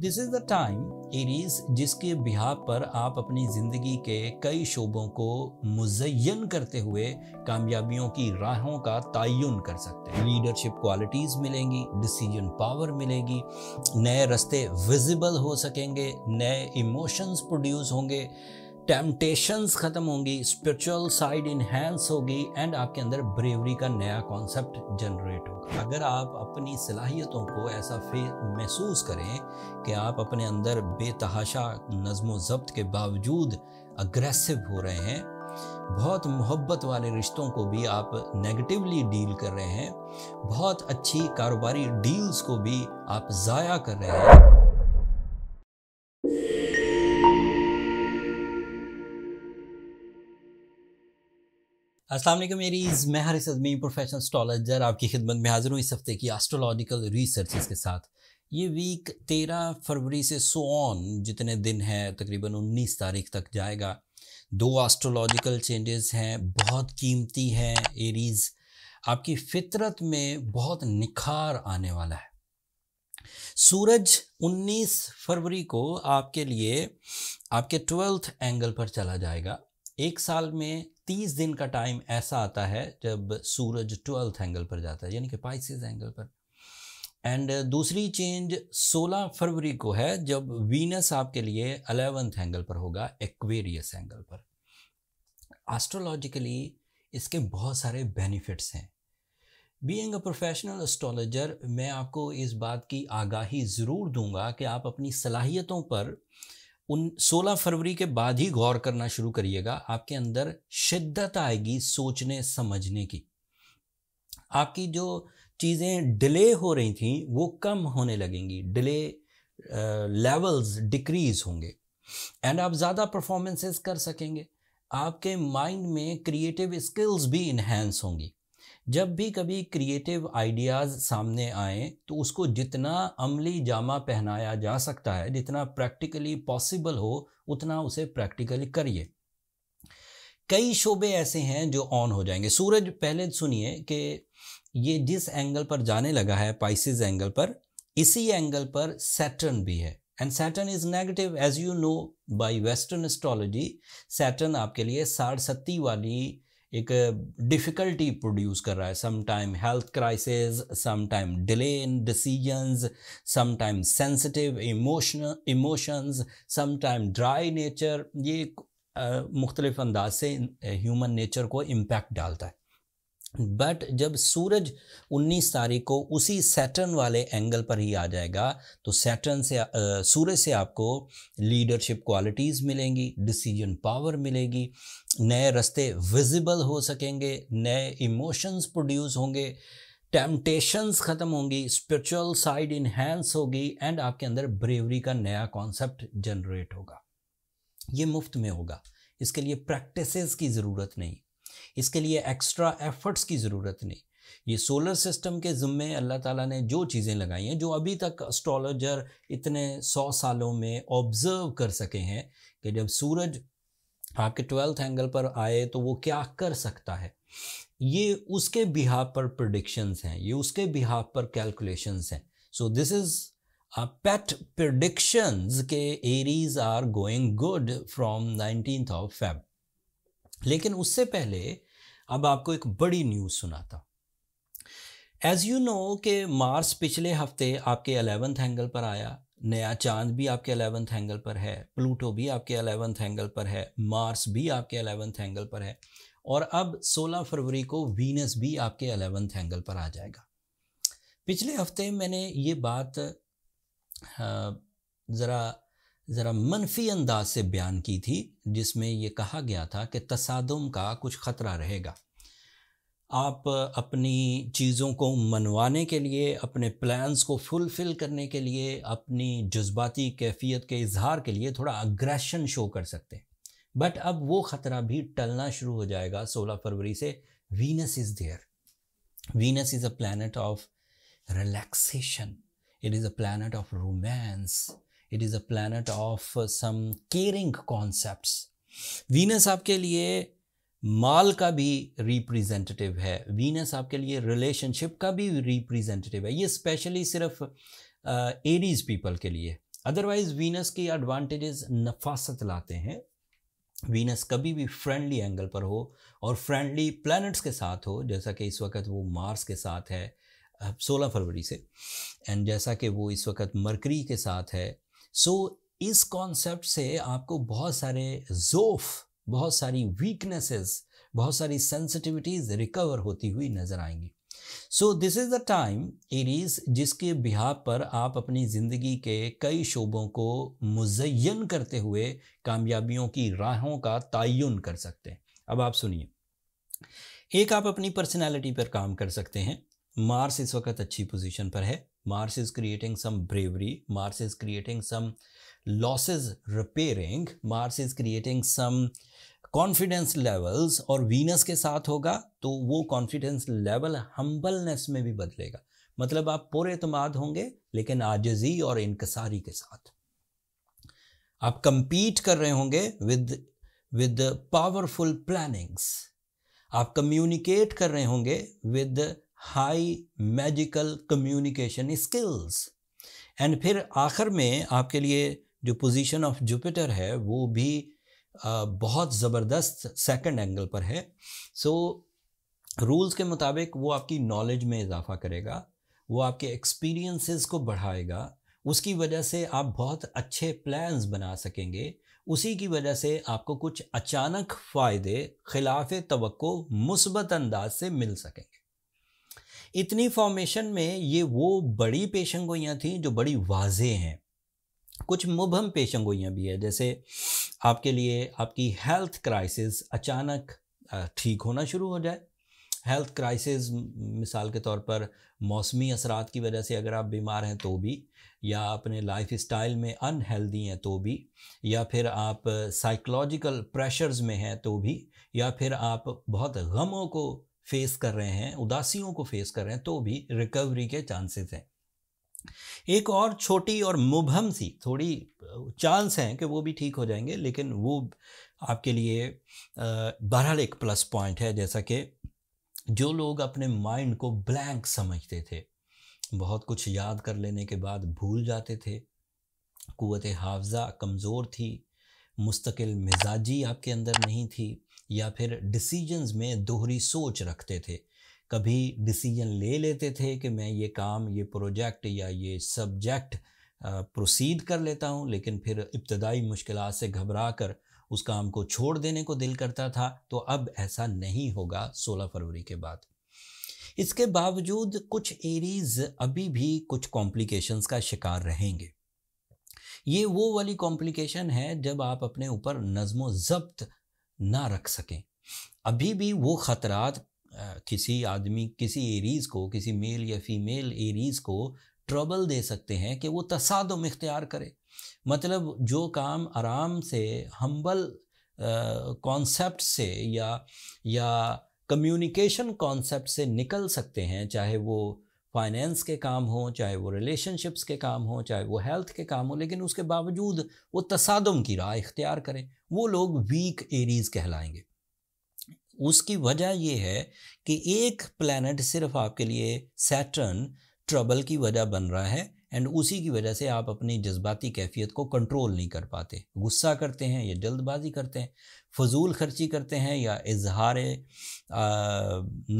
this is the time Aries जिसके बिहार पर आप अपनी ज़िंदगी के कई शोबों को मुजयन करते हुए कामयाबियों की राहों का तयन कर सकते हैं लीडरशिप क्वालिटीज़ मिलेंगी डिसीजन पावर मिलेगी नए रास्ते विजिबल हो सकेंगे नए इमोशंस प्रोड्यूस होंगे टेम्पटेशंस ख़त्म होंगी स्पिरिचुअल साइड इन्हेंस होगी एंड आपके अंदर ब्रेवरी का नया कॉन्सेप्ट जनरेट होगा अगर आप अपनी सलाहियतों को ऐसा महसूस करें कि आप अपने अंदर बेतहाशा नजमो ज़ब्त के बावजूद अग्रेसिव हो रहे हैं बहुत मोहब्बत वाले रिश्तों को भी आप नेगेटिवली डील कर रहे हैं बहुत अच्छी कारोबारी डील्स को भी आप ज़ाया कर रहे हैं असलम मेरीज़ मैं हर सदमी प्रोफेशनल स्टॉलॉजर आपकी खिदमत में हाज़िर हूँ इस हफ़्ते की एस्ट्रोलॉजिकल रिसर्च के साथ ये वीक तेरह फरवरी से सो ऑन जितने दिन हैं तकरीबन उन्नीस तारीख तक जाएगा दो एस्ट्रोलॉजिकल चेंजेस हैं बहुत कीमती हैं एरीज़ आपकी फितरत में बहुत निखार आने वाला है सूरज 19 फरवरी को आपके लिए आपके ट्वेल्थ एंगल पर चला जाएगा एक साल में तीस दिन का टाइम ऐसा आता है जब सूरज ट्वेल्थ एंगल पर जाता है यानी कि पाइसिस एंगल पर एंड दूसरी चेंज 16 फरवरी को है जब वीनस आपके लिए अलेवेंथ एंगल पर होगा एक्वेरियस एंगल पर एस्ट्रोलॉजिकली इसके बहुत सारे बेनिफिट्स हैं बीइंग अ प्रोफेशनल एस्ट्रोलॉजर मैं आपको इस बात की आगाही ज़रूर दूंगा कि आप अपनी सलाहियतों पर उन 16 फरवरी के बाद ही गौर करना शुरू करिएगा आपके अंदर शिद्दत आएगी सोचने समझने की आपकी जो चीज़ें डिले हो रही थी वो कम होने लगेंगी डिले लेवल्स डिक्रीज होंगे एंड आप ज़्यादा परफॉर्मेंसेस कर सकेंगे आपके माइंड में क्रिएटिव स्किल्स भी इन्हेंस होंगी जब भी कभी क्रिएटिव आइडियाज़ सामने आए तो उसको जितना अमली जामा पहनाया जा सकता है जितना प्रैक्टिकली पॉसिबल हो उतना उसे प्रैक्टिकली करिए कई शोबे ऐसे हैं जो ऑन हो जाएंगे सूरज पहले सुनिए कि ये जिस एंगल पर जाने लगा है पाइसिस एंगल पर इसी एंगल पर सैटर्न भी है and Saturn is negative as you know by western astrology Saturn आपके लिए सत्ती वाली एक डिफ़िकल्टी प्रोड्यूस कर रहा है some time health crisis some time delay in decisions some time sensitive emotional emotions some time dry nature ये मुख्तलिफ अंदाज से ह्यूमन नेचर को इम्पैक्ट डालता है बट जब सूरज 19 तारीख को उसी सैटर्न वाले एंगल पर ही आ जाएगा तो सैटर्न से आ, सूरज से आपको लीडरशिप क्वालिटीज़ मिलेंगी डिसीजन पावर मिलेगी नए रास्ते विजिबल हो सकेंगे नए इमोशंस प्रोड्यूस होंगे टेम्पटेशंस ख़त्म होंगी स्पिरिचुअल साइड इन्हेंस होगी एंड आपके अंदर ब्रेवरी का नया कॉन्सेप्ट जनरेट होगा ये मुफ्त में होगा इसके लिए प्रैक्टिसेस की ज़रूरत नहीं इसके लिए एक्स्ट्रा एफर्ट्स की ज़रूरत नहीं ये सोलर सिस्टम के ज़िम्मे अल्लाह ताला ने जो चीज़ें लगाई हैं जो अभी तक एस्ट्रोलॉजर इतने सौ सालों में ऑब्ज़र्व कर सके हैं कि जब सूरज आपके ट्वेल्थ एंगल पर आए तो वो क्या कर सकता है ये उसके बिहाव पर प्रडिक्शंस हैं ये उसके बिहाब पर कैलकुलेशंस हैं so this is pet predictions के Aries are going good from nineteen of Feb लेकिन उससे पहले अब आपको एक बड़ी न्यूज़ सुनाता एज़ यू नो कि मार्स पिछले हफ्ते आपके अलेवेंथ एंगल पर आया नया चांद भी आपके अलेवेंथ एंगल पर है प्लूटो भी आपके अलेवेंथ एंगल पर है मार्स भी आपके अलेवेंथ एंगल पर है और अब 16 फरवरी को वीनस भी आपके अलेवेंथ एंगल पर आ जाएगा पिछले हफ्ते मैंने ये बात हाँ, ज़रा ज़रा मनफी अंदाज से बयान की थी जिसमें यह कहा गया था कि तसादम का कुछ ख़तरा रहेगा आप अपनी चीज़ों को मनवाने के लिए अपने प्लान्स को फुलफ़िल करने के लिए अपनी जज्बाती कैफियत के इजहार के लिए थोड़ा अग्रेशन शो कर सकते हैं बट अब वो ख़तरा भी टलना शुरू हो जाएगा सोलह फरवरी से Venus is there Venus is a planet of relaxation it is a planet of romance it is a planet of some caring concepts Venus आपके लिए माल का भी रिप्रेजेंटेटिव है वीनस आपके लिए रिलेशनशिप का भी रिप्रेजेंटेटिव है ये स्पेशली सिर्फ एरीज uh, पीपल के लिए अदरवाइज वीनस की एडवांटेजेस नफासत लाते हैं वीनस कभी भी फ्रेंडली एंगल पर हो और फ्रेंडली प्लैनेट्स के साथ हो जैसा कि इस वक्त वो मार्स के साथ है uh, सोलह फरवरी से एंड जैसा कि वो इस वक्त मरकरी के साथ है सो so, इस कॉन्सेप्ट से आपको बहुत सारे जोफ बहुत सारी वीकनेसेस बहुत सारी सेंसिटिविटीज रिकवर होती हुई नजर आएंगी so this is the time Aries जिसके बिहा पर आप अपनी ज़िंदगी के कई शोबों को मुजयन करते हुए कामयाबियों की राहों का तयन कर सकते हैं अब आप सुनिए एक आप अपनी पर्सनालिटी पर काम कर सकते हैं मार्स इस वक्त अच्छी पोजीशन पर है Mars is creating some bravery Mars is creating some losses repairing Mars is creating some confidence levels और वीनस के साथ होगा तो वो कॉन्फिडेंस लेवल हम्बलनेस में भी बदलेगा मतलब आप पूरे तमाद होंगे लेकिन आजजी और इनकसारी के साथ आप कंपीट कर रहे होंगे विद विद पावरफुल प्लानिंग्स आप कम्युनिकेट कर रहे होंगे with high magical communication skills and फिर आखिर में आपके लिए जो पोजीशन ऑफ जुपिटर है वो भी बहुत ज़बरदस्त सेकंड एंगल पर है सो so, रूल्स के मुताबिक वो आपकी नॉलेज में इजाफा करेगा वो आपके एक्सपीरियंसेस को बढ़ाएगा उसकी वजह से आप बहुत अच्छे प्लान्स बना सकेंगे उसी की वजह से आपको कुछ अचानक फ़ायदे खिलाफ तो मुसबत अंदाज से मिल सकेंगे इतनी फॉर्मेशन में ये वो बड़ी पेशन गोइयाँ थी जो बड़ी वाजे हैं कुछ मुबहम पेशन गोइयाँ भी है जैसे आपके लिए आपकी हेल्थ क्राइसिस अचानक ठीक होना शुरू हो जाए हेल्थ क्राइसिस मिसाल के तौर पर मौसमी असरात की वजह से अगर आप बीमार हैं तो भी या अपने लाइफ स्टाइल में अनहेल्दी हैं तो भी या फिर आप साइकोलॉजिकल प्रेशर्स में हैं तो भी या फिर आप बहुत गमों को फेस कर रहे हैं उदासियों को फेस कर रहे हैं तो भी रिकवरी के चांसेस हैं एक और छोटी और मुबहम सी थोड़ी चांस हैं कि वो भी ठीक हो जाएंगे लेकिन वो आपके लिए बहरहाल एक प्लस पॉइंट है जैसा कि जो लोग अपने माइंड को ब्लैंक समझते थे बहुत कुछ याद कर लेने के बाद भूल जाते थे कुत हाफजा कमज़ोर थी मुस्तकिल मिजाजी आपके अंदर नहीं थी या फिर डिसीजंस में दोहरी सोच रखते थे कभी डिसीजन ले लेते थे कि मैं ये काम ये प्रोजेक्ट या ये सब्जेक्ट प्रोसीड कर लेता हूँ लेकिन फिर इब्तदाई मुश्किल से घबरा कर उस काम को छोड़ देने को दिल करता था तो अब ऐसा नहीं होगा 16 फरवरी के बाद इसके बावजूद कुछ एरीज अभी भी कुछ कॉम्प्लिकेशंस का शिकार रहेंगे ये वो वाली कॉम्प्लिकेशन है जब आप अपने ऊपर नज़म ज़ब्त ना रख सकें अभी भी वो ख़तरात किसी आदमी किसी एरीज़ को किसी मेल या फीमेल एरीज़ को ट्रबल दे सकते हैं कि वो तसादम इख्तियार करे मतलब जो काम आराम से हम्बल कॉन्सेप्ट से या या कम्युनिकेशन कॉन्सेप्ट से निकल सकते हैं चाहे वो फाइनेंस के काम हों चाहे वो रिलेशनशिप्स के काम हों चाहे वो हेल्थ के काम हो लेकिन उसके बावजूद वो तसादम की राह इख्तियार करें वो लोग वीक एरीज कहलाएंगे उसकी वजह यह है कि एक प्लैनेट सिर्फ आपके लिए सैटर्न ट्रबल की वजह बन रहा है एंड उसी की वजह से आप अपनी जज्बाती कैफियत को कंट्रोल नहीं कर पाते गुस्सा करते हैं या जल्दबाजी करते हैं फजूल खर्ची करते हैं या इजहार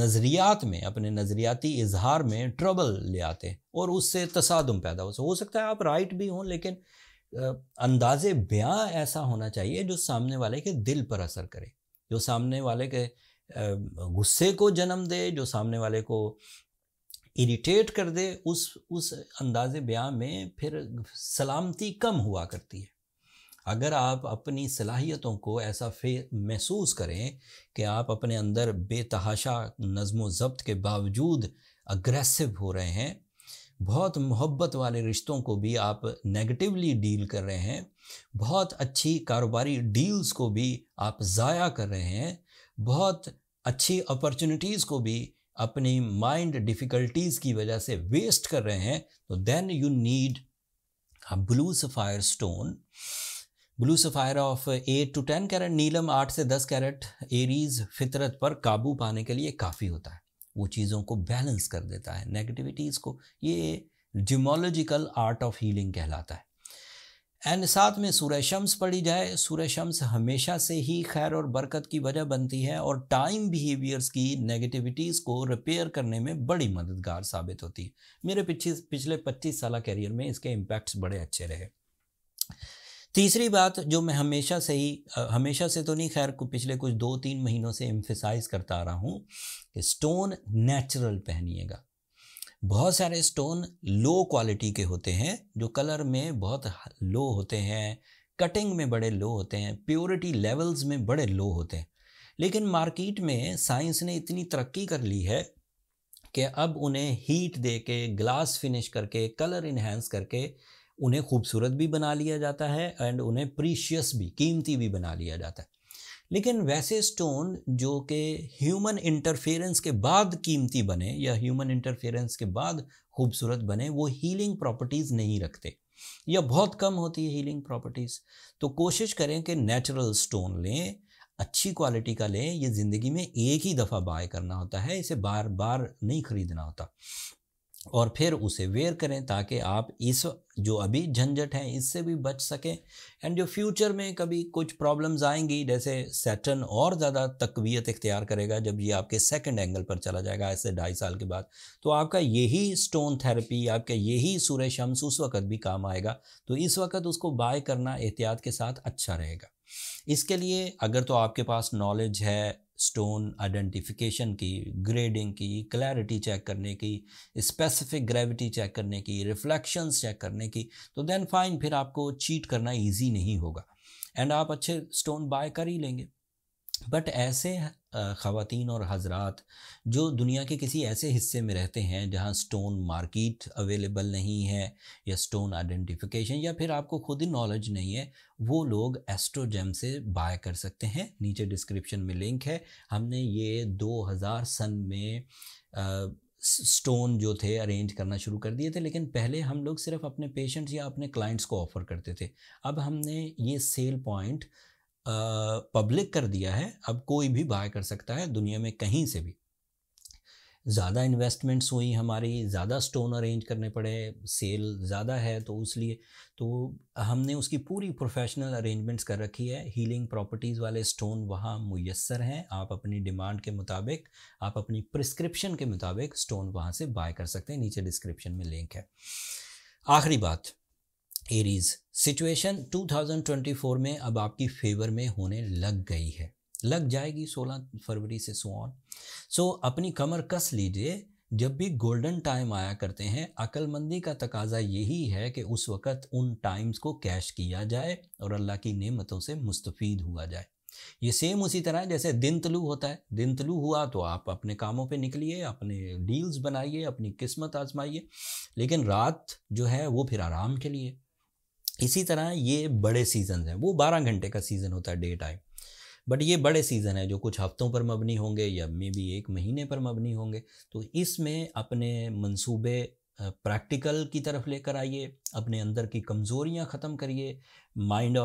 नज़रियात में अपने नज़रियाती इजहार में ट्रबल ले आते हैं और उससे तसादम पैदा हो सकता है आप राइट भी हों लेकिन अंदाज बयां ऐसा होना चाहिए जो सामने वाले के दिल पर असर करे जो सामने वाले के गुस्से को जन्म दे जो सामने वाले को इरिटेट कर दे उस उस अंदाज बयां में फिर सलामती कम हुआ करती है अगर आप अपनी सलाहियतों को ऐसा फे महसूस करें कि आप अपने अंदर बेतहाशा नज़म व ज़ब्त के बावजूद अग्रेसिव हो रहे हैं बहुत मोहब्बत वाले रिश्तों को भी आप नेगेटिवली डील कर रहे हैं बहुत अच्छी कारोबारी डील्स को भी आप ज़ाया कर रहे हैं बहुत अच्छी अपॉर्चुनिटीज़ को भी अपनी माइंड डिफ़िकल्टीज़ की वजह से वेस्ट कर रहे हैं तो then you need a blue sapphire stone blue sapphire of eight to ten carat नीलम आठ से दस कैरेट एरीज फितरत पर काबू पाने के लिए काफ़ी होता है वो चीज़ों को बैलेंस कर देता है नेगेटिविटीज़ को ये जिमोलॉजिकल आर्ट ऑफ हीलिंग कहलाता है एंड साथ में सूर्य शम्स पढ़ी जाए सूर्य शम्स हमेशा से ही खैर और बरकत की वजह बनती है और टाइम बिहेवियर्स की नेगेटिविटीज़ को रिपेयर करने में बड़ी मददगार साबित होती है मेरे पिछले पिछले पच्चीस साल करियर में इसके इम्पैक्ट्स बड़े अच्छे रहे तीसरी बात जो मैं हमेशा से ही हमेशा से तो नहीं खैर को पिछले कुछ दो तीन महीनों से एम्फिसाइज करता आ रहा हूँ कि स्टोन नेचुरल पहनिएगा बहुत सारे स्टोन लो क्वालिटी के होते हैं जो कलर में बहुत लो होते हैं कटिंग में बड़े लो होते हैं प्योरिटी लेवल्स में बड़े लो होते हैं लेकिन मार्केट में साइंस ने इतनी तरक्की कर ली है कि अब उन्हें हीट दे के ग्लास फिनिश करके कलर इन्हेंस करके उन्हें खूबसूरत भी बना लिया जाता है एंड उन्हें प्रीशियस भी कीमती भी बना लिया जाता है लेकिन वैसे स्टोन जो कि ह्यूमन इंटरफेरेंस के बाद कीमती बने या ह्यूमन इंटरफेरेंस के बाद खूबसूरत बने वो हीलिंग प्रॉपर्टीज़ नहीं रखते या बहुत कम होती है हीलिंग प्रॉपर्टीज़ तो कोशिश करें कि नेचुरल स्टोन लें अच्छी क्वालिटी का लें ये ज़िंदगी में एक ही दफ़ा बाय करना होता है इसे बार बार नहीं ख़रीदना होता और फिर उसे वेयर करें ताकि आप इस जो अभी झंझट है इससे भी बच सकें एंड जो फ्यूचर में कभी कुछ प्रॉब्लम्स आएंगी जैसे सेटन और ज़्यादा तकवीत इख्तियार करेगा जब ये आपके सेकंड एंगल पर चला जाएगा ऐसे ढाई साल के बाद तो आपका यही स्टोन थेरेपी आपका यही सूर्य शम्स उस वक्त भी काम आएगा तो इस वक्त उसको बाय करना एहतियात के साथ अच्छा रहेगा इसके लिए अगर तो आपके पास नॉलेज है स्टोन आइडेंटिफिकेशन की ग्रेडिंग की क्लैरिटी चेक करने की स्पेसिफिक ग्रेविटी चेक करने की रिफ्लेक्शंस चेक करने की तो देन फाइन फिर आपको चीट करना इजी नहीं होगा एंड आप अच्छे स्टोन बाय कर ही लेंगे बट ऐसे ख़वान और हजरात जो दुनिया के किसी ऐसे हिस्से में रहते हैं जहाँ स्टोन मार्केट अवेलेबल नहीं है या स्टोन आइडेंटिफिकेशन या फिर आपको खुद ही नॉलेज नहीं है वो लोग एस्ट्रोजेम से बाय कर सकते हैं नीचे डिस्क्रिप्शन में लिंक है हमने ये 2000 सन में आ, स्टोन जो थे अरेंज करना शुरू कर दिए थे लेकिन पहले हम लोग सिर्फ अपने पेशेंट्स या अपने क्लाइंट्स को ऑफ़र करते थे अब हमने ये सेल पॉइंट पब्लिक कर दिया है अब कोई भी बाय कर सकता है दुनिया में कहीं से भी ज़्यादा इन्वेस्टमेंट्स हुई हमारी ज़्यादा स्टोन अरेंज करने पड़े सेल ज़्यादा है तो उस लिए तो हमने उसकी पूरी प्रोफेशनल अरेंजमेंट्स कर रखी है हीलिंग प्रॉपर्टीज़ वाले स्टोन वहाँ मुयसर हैं आप अपनी डिमांड के मुताबिक आप अपनी प्रिस्क्रिप्शन के मुताबिक स्टोन वहाँ से बाय कर सकते हैं नीचे डिस्क्रिप्शन में लिंक है आखिरी बात एरीज सिचुएशन 2024 में अब आपकी फेवर में होने लग गई है लग जाएगी 16 फरवरी से सो ऑन सो अपनी कमर कस लीजिए जब भी गोल्डन टाइम आया करते हैं अक्लमंदी का तकाजा यही है कि उस वक़्त उन टाइम्स को कैश किया जाए और अल्लाह की नेमतों से मुस्तफ़ हुआ जाए ये सेम उसी तरह जैसे दिन तलु होता है दिन तलु हुआ तो आप अपने कामों पे निकलिए अपने डील्स बनाइए अपनी किस्मत आजमाइए लेकिन रात जो है वो फिर आराम के लिए इसी तरह ये बड़े सीजन हैं वो बारह घंटे का सीज़न होता है डे टाइम बट ये बड़े सीज़न है जो कुछ हफ्तों पर मबनी होंगे या मे बी एक महीने पर मबनी होंगे तो इसमें अपने मंसूबे प्रैक्टिकल की तरफ लेकर आइए अपने अंदर की कमज़ोरियाँ ख़त्म करिए माइंड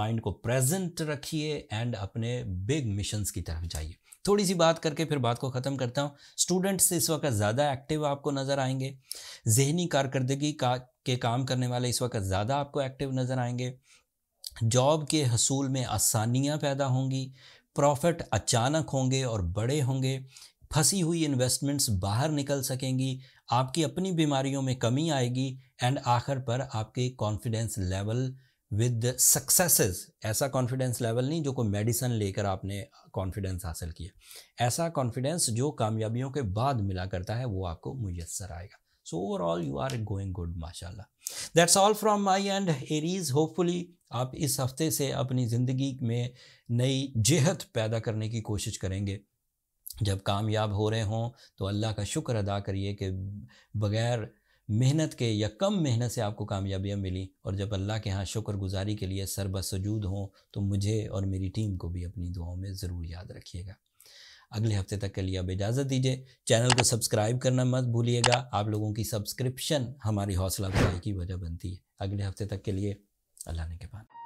माइंड को प्रेजेंट रखिए एंड अपने बिग मिशंस की तरफ जाइए थोड़ी सी बात करके फिर बात को ख़त्म करता हूँ स्टूडेंट्स इस वक्त ज़्यादा एक्टिव आपको नज़र आएंगे जहनी कारकर्दगी का के काम करने वाले इस वक्त ज़्यादा आपको एक्टिव नज़र आएंगे जॉब के हसूल में आसानियाँ पैदा होंगी प्रॉफिट अचानक होंगे और बड़े होंगे फंसी हुई इन्वेस्टमेंट्स बाहर निकल सकेंगी आपकी अपनी बीमारियों में कमी आएगी एंड आखिर पर आपके कॉन्फिडेंस लेवल विद सक्सेसेस ऐसा कॉन्फिडेंस लेवल नहीं जो कोई मेडिसन लेकर आपने कॉन्फिडेंस हासिल किया ऐसा कॉन्फिडेंस जो कामयाबियों के बाद मिला करता है वो आपको मुयसर आएगा so overall you are going good माशाल्लाह that's all from my end Aries hopefully आप इस हफ्ते से अपनी ज़िंदगी में नई जेहत पैदा करने की कोशिश करेंगे जब कामयाब हो रहे हों तो अल्लाह का शुक्र अदा करिए कि बग़ैर मेहनत के या कम मेहनत से आपको कामयाबियाँ मिली और जब अल्लाह के यहाँ शुक्रगुजारी के लिए सरबसजूद हों तो मुझे और मेरी टीम को भी अपनी दुआओं में ज़रूर याद रखिएगा अगले हफ्ते तक के लिए अब इजाज़त दीजिए चैनल को सब्सक्राइब करना मत भूलिएगा आप लोगों की सब्सक्रिप्शन हमारी हौसला अफजाई की वजह बनती है अगले हफ्ते तक के लिए अल्लाह ने के पाना